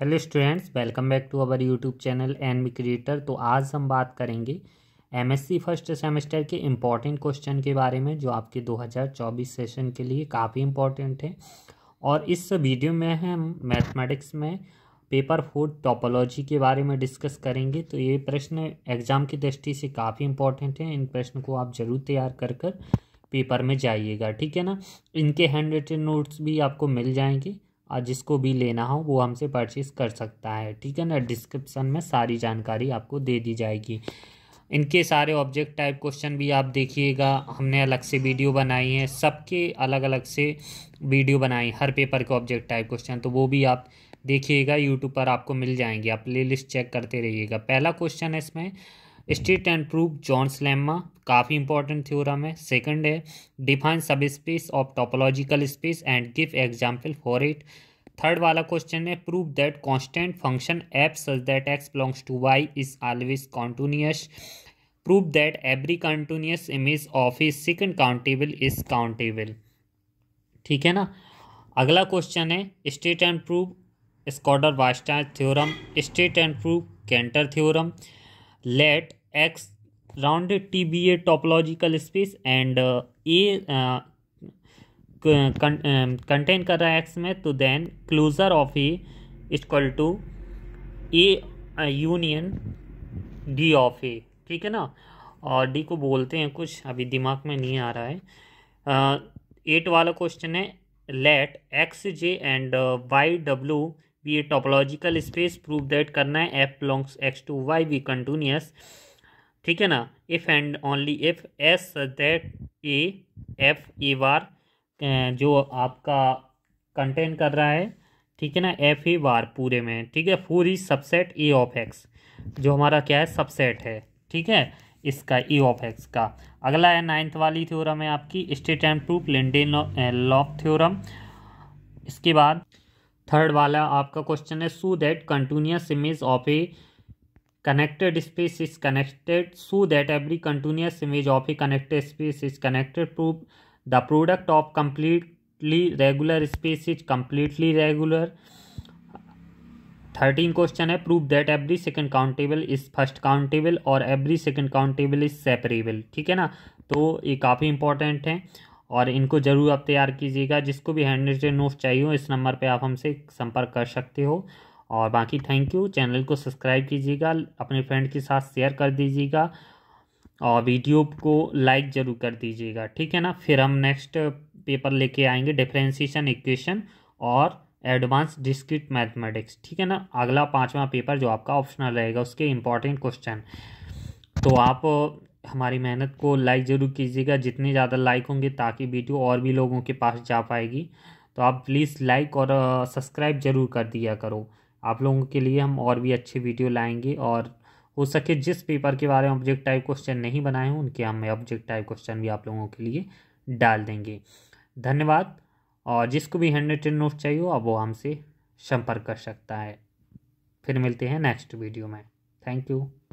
hello students welcome back to our YouTube channel N me creator तो आज हम बात करेंगे एमएससी फर्स्ट सेमेस्टर के इम्पॉर्टेंट क्वेश्चन के बारे में जो आपके 2024 सेशन के लिए काफ़ी इम्पॉर्टेंट है और इस वीडियो में हम मैथमेटिक्स में पेपर फोर टॉपोलॉजी के बारे में डिस्कस करेंगे तो ये प्रश्न एग्ज़ाम की दृष्टि से काफ़ी इंपॉर्टेंट हैं इन प्रश्न को आप ज़रूर तैयार कर कर पेपर में जाइएगा ठीक है ना इनके हैंड रिटेड नोट्स भी आपको मिल जाएंगे और जिसको भी लेना हो वो हमसे परचेज़ कर सकता है ठीक है ना डिस्क्रिप्सन में सारी जानकारी आपको दे दी जाएगी इनके सारे ऑब्जेक्ट टाइप क्वेश्चन भी आप देखिएगा हमने अलग से वीडियो बनाई है सबके अलग अलग से वीडियो बनाई हर पेपर के ऑब्जेक्ट टाइप क्वेश्चन तो वो भी आप देखिएगा यूट्यूब पर आपको मिल जाएंगे आप प्ले लिस्ट चेक करते रहिएगा पहला क्वेश्चन है इसमें state and prove John lemma काफ़ी इंपॉर्टेंट थ्योरम है सेकंड है define sub space of topological space and give example for it third वाला क्वेश्चन है prove that constant function F such that X belongs to Y is always continuous prove that every continuous image of is second countable is countable ठीक है ना अगला question है state and prove स्कॉडर वास्टा theorem state and prove canter theorem let x round t be a topological space and uh, a uh, contain कर रहा है एक्स में तो then closure of A equal to A union D of A ठीक है ना और D को बोलते हैं कुछ अभी दिमाग में नहीं आ रहा है एट uh, वाला क्वेश्चन है let X J and Y W be a topological space prove that करना है F belongs X to Y be continuous ठीक है ना if and only if S that a F A वार जो आपका कंटेन कर रहा है ठीक है ना एफ ए वार पूरे में ठीक है four is subset A of X जो हमारा क्या है सबसेट है ठीक है इसका ई ऑफ एक्स का अगला है नाइन्थ वाली थ्योरम है आपकी state and proof Lindelof theorem इसके बाद थर्ड वाला आपका क्वेश्चन है so that continuous image of a connected space is connected so that every continuous image of a connected space is connected proof the product of completely regular space is completely regular thirteen question है proof that every second countable is first countable और every second countable is separable ठीक है ना तो ये काफ़ी important है और इनको ज़रूर आप तैयार कीजिएगा जिसको भी हैंड रिटेन नोट चाहिए हो इस नंबर पे आप हमसे संपर्क कर सकते हो और बाकी थैंक यू चैनल को सब्सक्राइब कीजिएगा अपने फ्रेंड के साथ शेयर कर दीजिएगा और वीडियो को लाइक ज़रूर कर दीजिएगा ठीक है ना फिर हम नेक्स्ट पेपर लेके आएंगे डिफ्रेंसीशन इक्वेशन और एडवांस डिस्क्रिट मैथमेटिक्स ठीक है ना अगला पाँचवा पेपर जो आपका ऑप्शनल रहेगा उसके इम्पॉर्टेंट क्वेश्चन तो आप हमारी मेहनत को लाइक ज़रूर कीजिएगा जितने ज़्यादा लाइक होंगे ताकि वीडियो और भी लोगों के पास जा पाएगी तो आप प्लीज़ लाइक और सब्सक्राइब ज़रूर कर दिया करो आप लोगों के लिए हम और भी अच्छी वीडियो लाएंगे और हो सके जिस पेपर के बारे में ऑब्जेक्ट टाइप क्वेश्चन नहीं बनाए हैं उनके हम ऑब्जेक्ट टाइप क्वेश्चन भी आप लोगों के लिए डाल देंगे धन्यवाद और जिसको भी हैंड रिटन नोट चाहिए हो अब वो हमसे संपर्क कर सकता है फिर मिलते हैं नेक्स्ट वीडियो में थैंक यू